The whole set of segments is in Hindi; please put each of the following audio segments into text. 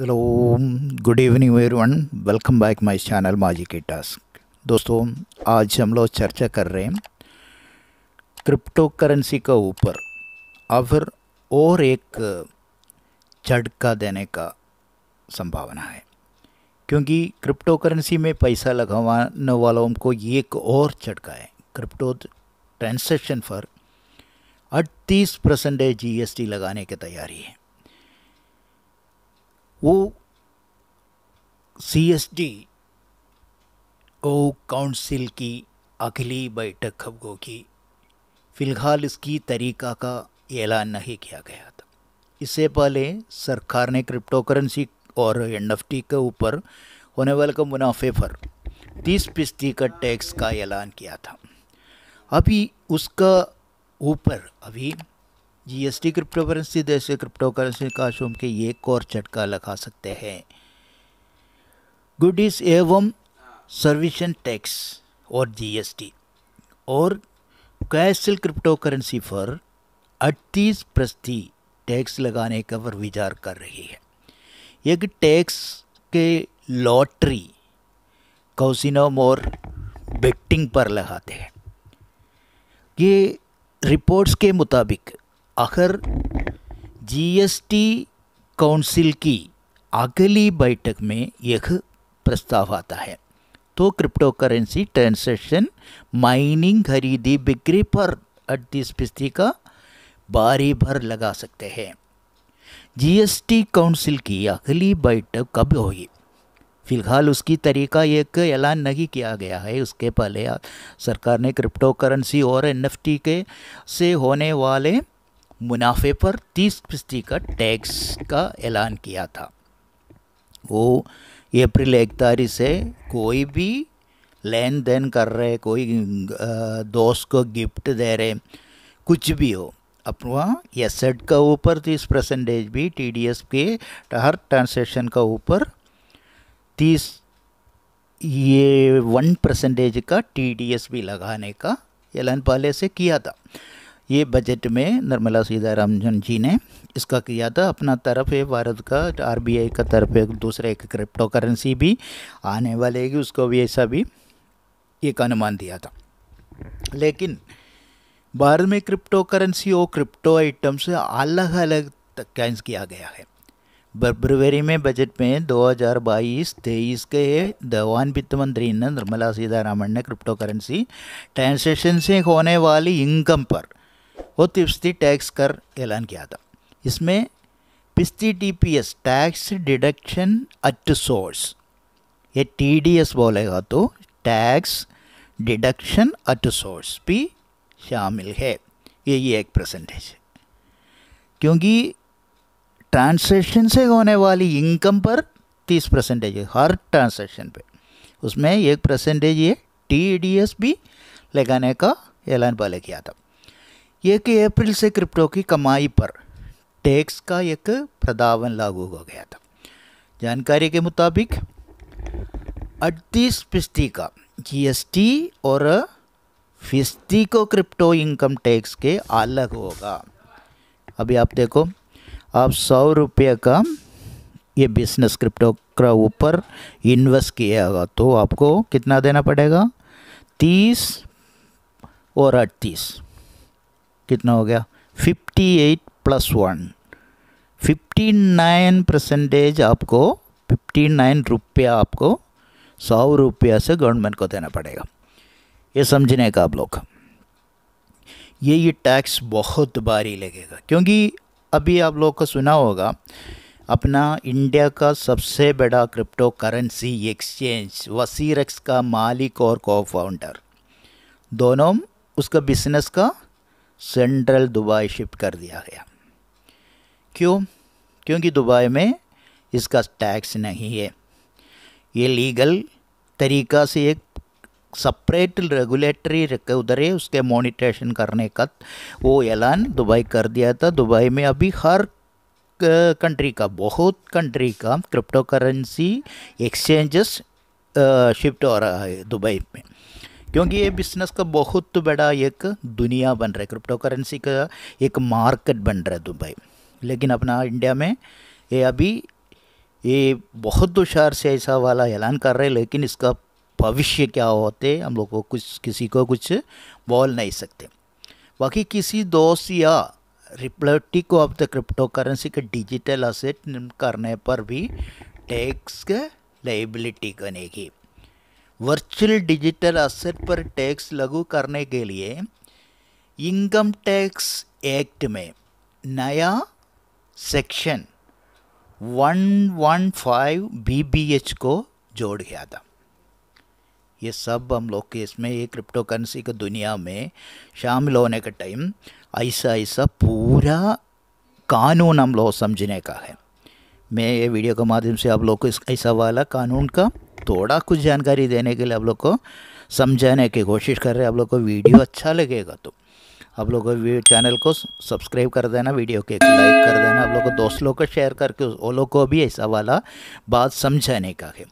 Hello good evening everyone welcome back my channel माजी के टास्क दोस्तों आज हम लोग चर्चा कर रहे हैं क्रिप्टो करेंसी का ऊपर और और एक झटका देने का संभावना है क्योंकि क्रिप्टो करेंसी में पैसा लगवाने वालों को एक और झटका है क्रिप्टो ट्रांसैक्शन पर अड़तीस परसेंटेज जी लगाने की तैयारी है वो C S D O council की अगली बैठक कब होगी फिलहाल इसकी तरीका का ऐलान नहीं किया गया था इससे पहले सरकार ने क्रिप्टो करेंसी और एन के ऊपर होने वाले का मुनाफे पर तीस फीसदी का टैक्स का ऐलान किया था अभी उसका ऊपर अभी जीएसटी क्रिप्टो करेंसी जैसे क्रिप्टो करेंसी का के ये कोर झटका लगा सकते हैं गुडीज एवं सर्विशन टैक्स और जीएसटी और कैशल क्रिप्टो करेंसी पर अड़तीस प्रस्ती टैक्स लगाने का पर विचार कर रही है एक टैक्स के लॉटरी कौसिनोम और बेटिंग पर लगाते हैं ये रिपोर्ट्स के मुताबिक अखर जीएसटी काउंसिल की अगली बैठक में यह प्रस्ताव आता है तो क्रिप्टो करेंसी ट्रांसेक्शन माइनिंग खरीदी बिक्री पर अड़तीस फीसदी का बारी भर लगा सकते हैं जीएसटी काउंसिल की अगली बैठक कब होगी फिलहाल उसकी तरीका एक ऐलान नहीं किया गया है उसके पहले सरकार ने क्रिप्टो करेंसी और एनएफटी के से होने वाले मुनाफे पर तीस फीसदी का टैक्स का ऐलान किया था वो अप्रैल एक तारीख से कोई भी लेन देन कर रहे कोई दोस्त को गिफ्ट दे रहे कुछ भी हो अपना एसेट का ऊपर तीस परसेंटेज भी टी डी एस के हर ट्रांसेक्शन का ऊपर तीस ये वन परसेंटेज का टी डी एस भी लगाने का ऐलान पहले से किया था ये बजट में निर्मला सीतारामन जी ने इसका किया था अपना तरफ है भारत का आरबीआई का तरफ है दूसरा एक क्रिप्टो करेंसी भी आने वाले की उसको भी ऐसा भी एक अनुमान दिया था लेकिन भारत में क्रिप्टो करेंसी और क्रिप्टो आइटम से अलग अलग कैंस किया गया है फरवरी में बजट में 2022-23 के दवान वित्त मंत्री ने निर्मला सीतारामन ने क्रिप्टो करेंसी ट्रांजेक्शन से होने वाली इनकम पर होती पिस्ती टैक्स कर ऐलान किया था इसमें पिस्ती T P S tax deduction at source ये टी डी एस बोलेगा तो टैक्स डिडक्शन अट सोर्स भी शामिल है ये एक परसेंटेज क्योंकि ट्रांसेक्शन से होने वाली इनकम पर तीस परसेंटेज है हर ट्रांसैक्शन पे उसमें एक परसेंटेज ये टी डी एस भी लगाने का ऐलान पहले किया था एक अप्रैल से क्रिप्टो की कमाई पर टैक्स का एक प्रदावन लागू हो गया था जानकारी के मुताबिक अड़तीस फीसदी का जीएसटी और फीसदी को क्रिप्टो इनकम टैक्स के अलग होगा अभी आप देखो आप सौ रुपये का ये बिजनेस क्रिप्टो का ऊपर इन्वेस्ट किया होगा तो आपको कितना देना पड़ेगा तीस और अड़तीस कितना हो गया 58 plus one fifty nine percentage आपको फिफ्टी नाइन रुपया आपको सौ रुपया से गवर्नमेंट को देना पड़ेगा ये समझने का आप लोग ये ये टैक्स बहुत भारी लगेगा क्योंकि अभी आप लोग को सुना होगा अपना इंडिया का सबसे बड़ा क्रिप्टो करेंसी एक्सचेंज वसीरक्स का मालिक और को फाउंडर दोनों उसका बिजनेस का सेंट्रल दुबई शिफ्ट कर दिया गया क्यों क्योंकि दुबई में इसका टैक्स नहीं है ये लीगल तरीक़ा से एक सेपरेट रेगुलेटरी उधर है उसके मोनिटेशन करने का वो ऐलान दुबई कर दिया था दुबई में अभी हर कंट्री का बहुत कंट्री का क्रिप्टो करेंसी एक्सचेंजेस शिफ्ट हो रहा है दुबई में क्योंकि ये बिजनेस का बहुत बड़ा एक दुनिया बन रहा है क्रिप्टो करेंसी का एक मार्केट बन रहा है दुबई लेकिन अपना इंडिया में ये अभी ये बहुत दुशार से ऐसा वाला ऐलान कर रहे हैं लेकिन इसका भविष्य क्या होते हम लोग को कुछ किसी को कुछ बोल नहीं सकते बाकी किसी दोस्त या को अब तक क्रिप्टो करेंसी के डिजिटल असेट करने पर भी टैक्स के लाइबिलिटी बनेगी वर्चुअल डिजिटल असेट पर टैक्स लागू करने के लिए इनकम टैक्स एक्ट में नया सेक्शन 115 बीबीएच को जोड़ गया था ये सब हम लोग के इसमें ये क्रिप्टो करेंसी की दुनिया में शामिल होने का टाइम ऐसा ऐसा पूरा कानून हम लोग समझने का है मैं ये वीडियो के माध्यम से आप लोग को इस ऐसा वाला कानून का थोड़ा कुछ जानकारी देने के लिए आप लोग को समझाने की कोशिश कर रहे हैं आप लोग को वीडियो अच्छा लगेगा तो आप लोग चैनल को सब्सक्राइब कर देना वीडियो के लाइक कर देना आप लोग को दोस्त लोग को शेयर करके वो लोग को भी ऐसा वाला बात समझाने का है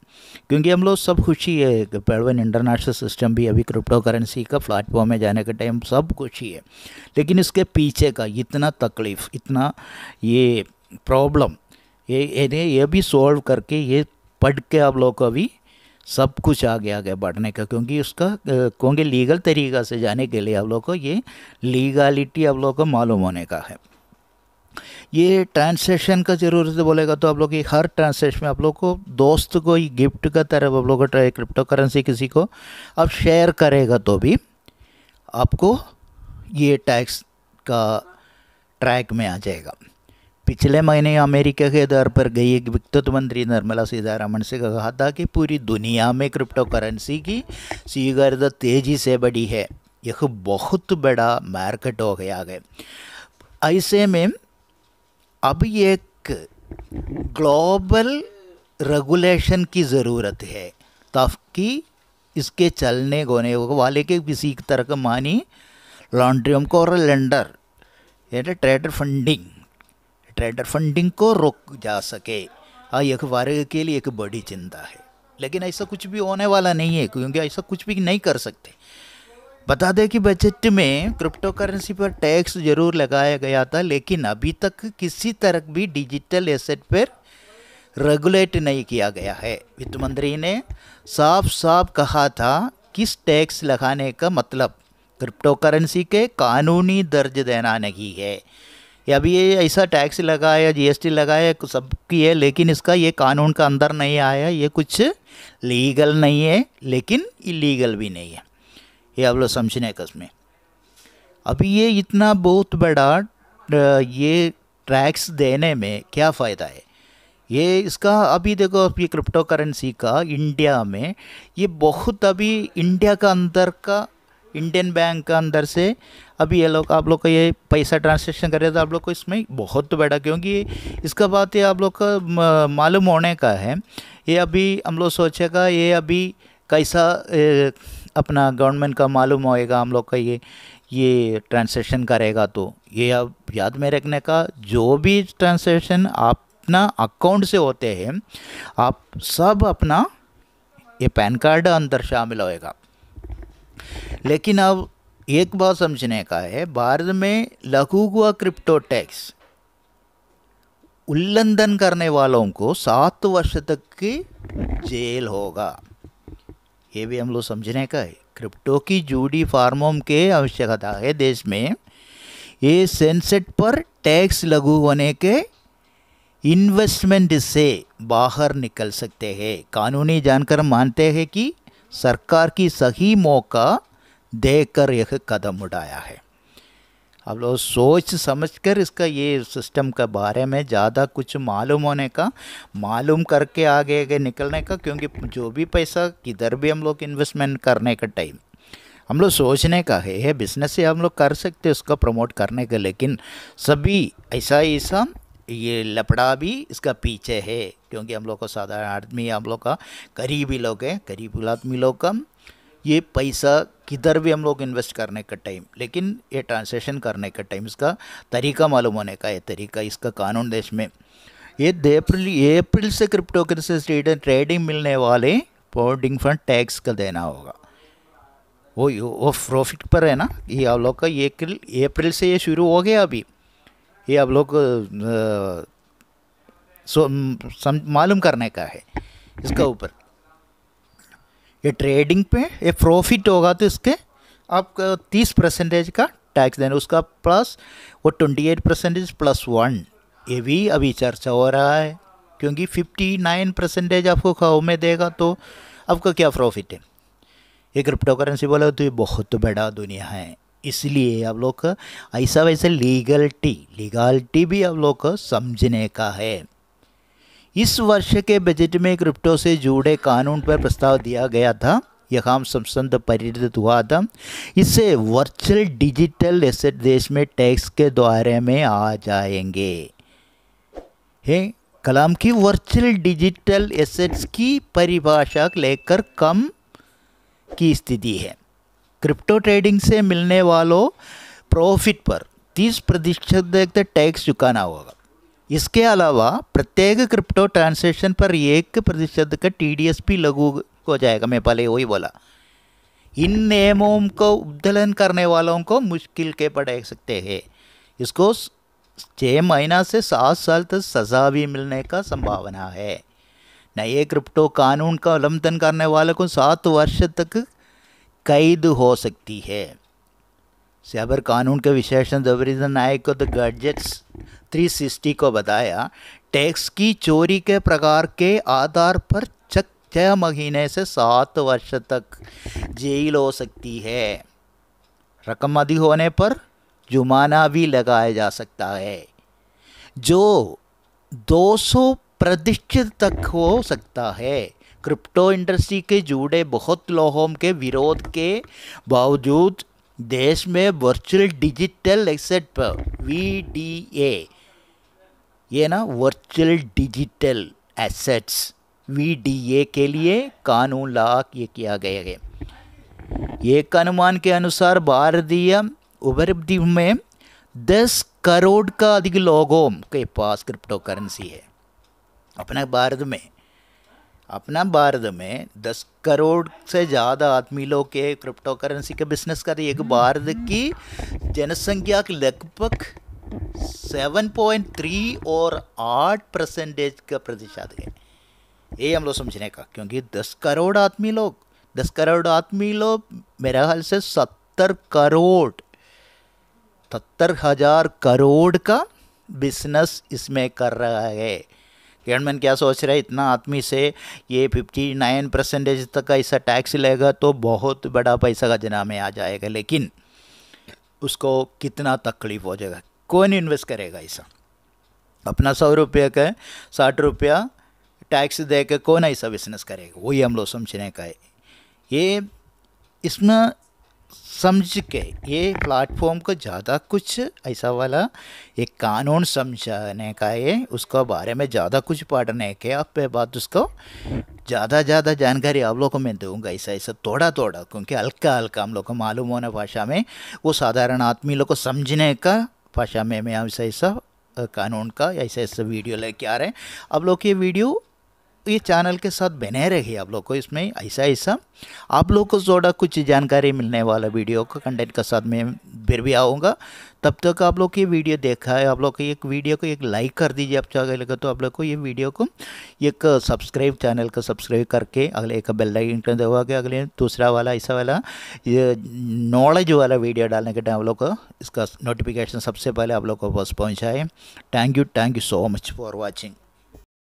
क्योंकि हम लोग सब खुशी है पेड़वन इंटरनेशनल सिस्टम भी अभी क्रिप्टो करेंसी का प्लेटफॉर्म में जाने के टाइम सब खुशी है लेकिन इसके पीछे का इतना तकलीफ़ इतना ये प्रॉब्लम ये ये भी सॉल्व करके ये पढ़ के आप लोग को अभी सब कुछ आगे आगे बढ़ने का क्योंकि उसका क्योंकि लीगल तरीक़ा से जाने के लिए आप लोग को ये लीगालिटी आप लोग को मालूम होने का है ये ट्रांसलेशन का ज़रूरत बोलेगा तो आप लोग हर ट्रांसलेशन में आप लोग को दोस्त को ही गिफ्ट का तरफ आप लोग क्रिप्टो करेंसी किसी को अब शेयर करेगा तो भी आपको ये टैक्स का ट्रैक में आ जाएगा पिछले महीने अमेरिका के दौर पर गई एक विद्युत मंत्री निर्मला सीतारमण से कहा था कि पूरी दुनिया में क्रिप्टो करेंसी की स्वीकार्यता तेज़ी से बढ़ी है यह बहुत बड़ा मार्केट हो गया है ऐसे में अब एक ग्लोबल रेगुलेशन की ज़रूरत है ताकि इसके चलने गोने वाले के किसी तरह का मानी लॉन्ड्रियम को और लेंडर यानी ट्रेडर फंडिंग ट्रेडर फंडिंग को रोक जा सके हाँ एक वर्ग के लिए एक बड़ी चिंता है लेकिन ऐसा कुछ भी होने वाला नहीं है क्योंकि ऐसा कुछ भी नहीं कर सकते बता दें कि बजट में क्रिप्टो करेंसी पर टैक्स जरूर लगाया गया था लेकिन अभी तक किसी तरह भी डिजिटल एसेट पर रेगुलेट नहीं किया गया है वित्त मंत्री ने साफ साफ कहा था किस टैक्स लगाने का मतलब क्रिप्टो करेंसी के कानूनी दर्ज देना नहीं है या अभी ये ऐसा टैक्स लगा है एस जीएसटी लगा है सबकी है लेकिन इसका ये कानून का अंदर नहीं आया ये कुछ लीगल नहीं है लेकिन इलीगल भी नहीं है ये आप लोग समझने कसमें अभी ये इतना बहुत बड़ा ये टैक्स देने में क्या फ़ायदा है ये इसका अभी देखो ये क्रिप्टो करेंसी का इंडिया में ये बहुत अभी इंडिया का अंदर का इंडियन बैंक का अंदर से अभी ये लोग आप लोग का ये पैसा ट्रांसलेक्शन कर रहे तो आप लोग को इसमें बहुत तो बैठा क्योंकि इसका बात ये आप लोग का मालूम होने का है ये अभी हम लोग सोचेगा ये अभी कैसा अपना गवर्नमेंट का मालूम होएगा हम लोग का ये ये ट्रांसलेशन करेगा तो ये अब याद में रखने का जो भी ट्रांसलेशन आप अपना अकाउंट से होते हैं आप सब अपना ये पैन कार्ड अंदर शामिल होएगा लेकिन अब एक बात समझने का है भारत में लघु हुआ क्रिप्टो टैक्स उल्लंघन करने वालों को सात वर्ष तक की जेल होगा ये भी हम लोग समझने का है क्रिप्टो की जूडी फार्मों के आवश्यकता है देश में ये सेंसेट पर टैक्स लघु होने के इन्वेस्टमेंट से बाहर निकल सकते हैं कानूनी जानकर मानते हैं कि सरकार की सही मौका देकर यह कदम उठाया है अब लोग सोच समझकर इसका ये सिस्टम के बारे में ज़्यादा कुछ मालूम होने का मालूम करके आगे आगे निकलने का क्योंकि जो भी पैसा किधर भी हम लोग इन्वेस्टमेंट करने का टाइम हम लोग सोचने का है ये बिजनेस ही हम लोग कर सकते हैं उसका प्रमोट करने का लेकिन सभी ऐसा ऐसा ये लपड़ा भी इसका पीछे है क्योंकि हम लोग को साधारण आदमी हम लोग का गरीबी लोग हैं गरीब आदमी लोग का ये पैसा किधर भी हम लोग इन्वेस्ट करने का टाइम लेकिन ये ट्रांसलेशन करने का टाइम इसका तरीका मालूम होने का ये तरीका इसका कानून देश में ये अप्रैल ये अप्रैल से क्रिप्टो करेंसी ट्रेडिंग मिलने वाले पोर्डिंग फंड टैक्स का देना होगा वो वो प्रॉफिट पर है ना ये आप लोग का ये अप्रैल से ये शुरू हो गया अभी ये आप लोग मालूम करने का है इसका ऊपर ये ट्रेडिंग पे ये प्रॉफिट होगा तो इसके आप तीस परसेंटेज का टैक्स देना उसका प्लस वो twenty eight percentage plus one ये भी अभी चर्चा हो रहा है क्योंकि फिफ्टी नाइन परसेंटेज आपको खाओ में देगा तो आपका क्या प्रॉफिट है ये क्रिप्टो करेंसी बोले तो ये बहुत बड़ा दुनिया है इसलिए आप लोग का ऐसा वैसे लीगलिटी लीगलिटी भी आप लोग को समझने का है इस वर्ष के बजट में क्रिप्टो से जुड़े कानून पर प्रस्ताव दिया गया था यह हम संसद परिणत हुआ था इससे वर्चुअल डिजिटल एसेट देश में टैक्स के द्वारा में आ जाएंगे हे कलाम की वर्चुअल डिजिटल एसेट्स की परिभाषा लेकर कम की स्थिति है क्रिप्टो ट्रेडिंग से मिलने वालों प्रॉफिट पर 30 प्रतिशत तक टैक्स चुकाना होगा इसके अलावा प्रत्येक क्रिप्टो ट्रांसेक्शन पर एक प्रतिशत का एस भी लगू हो जाएगा मैं पहले वही बोला इन नियमों को उद्धलन करने वालों को मुश्किल के पड़ सकते हैं इसको छः महीना से सात साल तक सज़ा भी मिलने का संभावना है नए क्रिप्टो कानून का उल्लंघन करने वालों को सात वर्ष तक कैद हो सकती है साइबर कानून के विशेषण जबरीजन नायक को द थ्री सिक्सटी को बताया टैक्स की चोरी के प्रकार के आधार पर चक छः महीने से सात वर्ष तक जेल हो सकती है रकम अधिक होने पर जुमाना भी लगाया जा सकता है जो 200 प्रतिशत तक हो सकता है क्रिप्टो इंडस्ट्री के जुड़े बहुत लोगों के विरोध के बावजूद देश में वर्चुअल डिजिटल एसेट पर वी डी ए ये ना virtual digital assets V D A के लिए कानून ला ये किया गया है एक अनुमान के अनुसार भारतीय उपलब्धि में दस करोड़ का अधिक लोगों के पास क्रिप्टो करेंसी है अपने भारत में अपना भारत में दस करोड़ से ज़्यादा आदमी लोग के क्रिप्टो करेंसी के बिजनेस कर रही है हम्म। भारत की जनसंख्या के लगभग थ्री और आठ परसेंटेज का प्रतिशत है ये हम लोग समझने का क्योंकि दस करोड़ आदमी लोग दस करोड़ आदमी लोग मेरे ख्याल से सत्तर करोड़ सत्तर हजार करोड़ का बिजनेस इसमें कर रहा है गवर्नमेंट क्या सोच रहा है इतना आदमी से ये फिफ्टी नाइन परसेंटेज तक का ऐसा टैक्स लेगा तो बहुत बड़ा पैसा खजना में आ जाएगा लेकिन उसको कितना तकलीफ हो जाएगा कौन इन्वेस्ट करेगा ऐसा अपना सौ रुपये का साठ रुपया टैक्स दे कौन ऐसा बिजनेस करेगा वही हम लोग समझने का है ये इसमें समझ के ये प्लेटफॉर्म को ज़्यादा कुछ ऐसा वाला एक कानून समझाने का है उसको बारे में ज़्यादा कुछ पढ़ने के आप बात उसको ज़्यादा ज़्यादा जानकारी आप लोगों को मैं दूंगा ऐसा ऐसा थोड़ा थोड़ा क्योंकि हल्का हल्का हम लोग को मालूम होना भाषा में वो साधारण आदमी लोग को समझने का भाषा में मैं ऐसा ऐसा कानून का ऐसा ऐसा वीडियो लेके आ रहे हैं अब लोग ये वीडियो ये चैनल के साथ बने रहिए आप लोग को इसमें ऐसा ऐसा आप लोग को जोड़ा कुछ जानकारी मिलने वाला वीडियो का कंटेंट के साथ मैं फिर भी आऊँगा तब तक आप लोग ये वीडियो देखा है आप लोग की एक वीडियो को एक लाइक कर दीजिए आप चाहे लगे तो आप लोग को ये वीडियो को एक सब्सक्राइब चैनल का सब्सक्राइब करके अगले एक बेल आइकन दबा के अगले दूसरा वाला ऐसा वाला ये नॉलेज वाला वीडियो डालने के टाइम आप लोग को इसका नोटिफिकेशन सबसे पहले आप लोग को पास पहुँचाए thank you thank you so much for watching